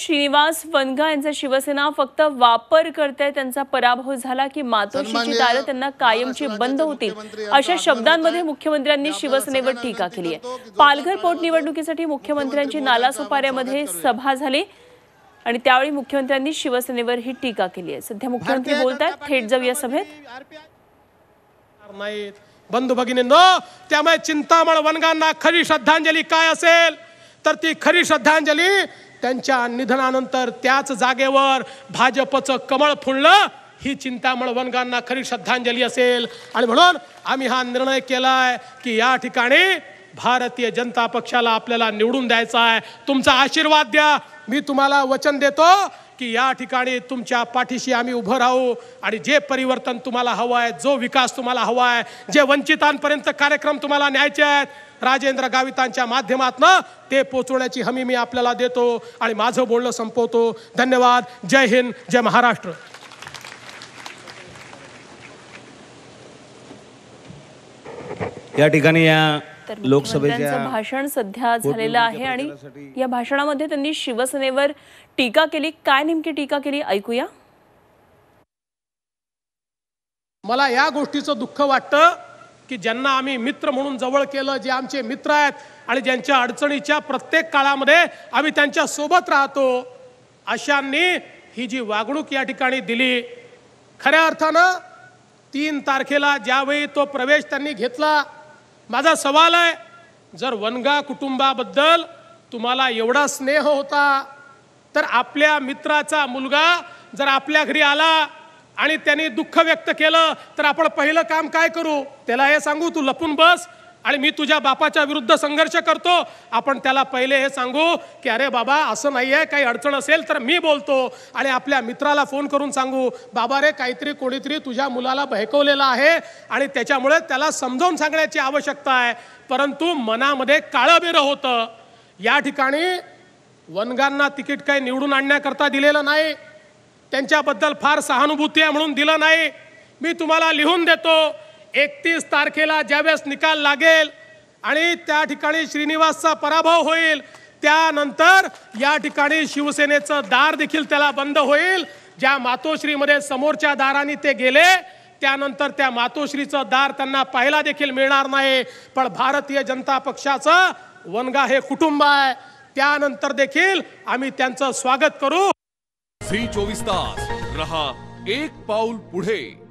श्रीनिवास वनगा यांचा शिवसेना फक्त वापर करते त्यांचा पराभव झाला की मातोश्रीची दारं त्यांना कायमची बंद होतील अशा शब्दांमध्ये मुख्यमंत्र्यांनी शिवसेनेवर टीका केली आहे पालघर पोटनिवडणुकीसाठी मुख्यमंत्र्यांची नालासोपाऱ्यामध्ये सभा झाली आणि त्यावेळी मुख्यमंत्र्यांनी शिवसेनेवर ही टीका केली आहे सध्या मुख्यमंत्री बोलतात आहेत थेट जाऊया सभेत बंधू भगिनींनो त्यामुळे चिंतामण वनगांना खरी श्रद्धांजली काय असेल तर ती खरी श्रद्धांजली त्यांच्या निधनानंतर त्याच जागेवर भाजपचं कमळ फुललं ही चिंतामण वनगांना खरी श्रद्धांजली असेल आणि म्हणून आम्ही हा निर्णय केलाय की या ठिकाणी भारतीय जनता पक्षाला आपल्याला निवडून द्यायचा आहे तुमचा आशीर्वाद द्या मी तुम्हाला वचन देतो की या ठिकाणी तुमच्या पाठीशी आम्ही उभं राहू आणि जे परिवर्तन तुम्हाला हवं आहे जो विकास तुम्हाला हवा आहे जे वंचितांपर्यंत कार्यक्रम तुम्हाला न्यायचे आहेत राजेंद्र गावितांच्या माध्यमातनं ते पोचवण्याची हमी मी आपल्याला देतो आणि माझं बोलणं संपवतो धन्यवाद जय हिंद जय महाराष्ट्र या ठिकाणी या तर लोकसभेचं भाषण सध्या झालेलं आहे आणि या भाषणामध्ये त्यांनी शिवसेनेवर टीका केली काय नेमकी टीका केली ऐकूया मला या गोष्टीचं दुःख वाटतं की ज्यांना आम्ही मित्र म्हणून जवळ केलं जे आमचे मित्र आहेत आणि ज्यांच्या अडचणीच्या प्रत्येक काळामध्ये आम्ही त्यांच्या सोबत राहतो अशांनी ही जी वागणूक या ठिकाणी दिली खऱ्या अर्थानं तीन तारखेला ज्यावेळी तो प्रवेश त्यांनी घेतला माझा सवाल आहे जर वनगा कुटुंबाबद्दल तुम्हाला एवढा स्नेह होता तर आपल्या मित्राचा मुलगा जर आपल्या घरी आला आणि त्याने दुःख व्यक्त केलं तर आपण पहिलं काम काय करू त्याला हे सांगू तू लपून बस आणि मी तुझ्या बापाच्या विरुद्ध संघर्ष करतो आपण त्याला पहिले हे सांगू की अरे बाबा असं नाही आहे काही अडचण असेल तर मी बोलतो आणि आपल्या मित्राला फोन करून सांगू बाबा रे काहीतरी कोणीतरी तुझ्या मुलाला बहकवलेलं आहे आणि त्याच्यामुळे त्याला समजावून सांगण्याची आवश्यकता आहे परंतु मनामध्ये काळं होतं या ठिकाणी वनगांना तिकीट काही निवडून आणण्याकरता दिलेलं नाही त्यांच्याबद्दल फार सहानुभूती आहे म्हणून दिलं नाही मी तुम्हाला लिहून देतो एकतीस तारखेला ज्यावेळेस निकाल लागेल आणि त्या ठिकाणी श्रीनिवासचा पराभव होईल त्यानंतर या ठिकाणी शिवसेनेचं दार देखील त्याला बंद होईल ज्या मातोश्रीमध्ये समोरच्या दाराने ते गेले त्यानंतर त्या मातोश्रीचं दार त्यांना पाहायला देखील मिळणार नाही पण भारतीय जनता पक्षाचं वनगा हे कुटुंब आहे त्यानंतर देखील आम्ही त्यांचं स्वागत करू श्री चोवीस तास रहा एक पाऊल पुढे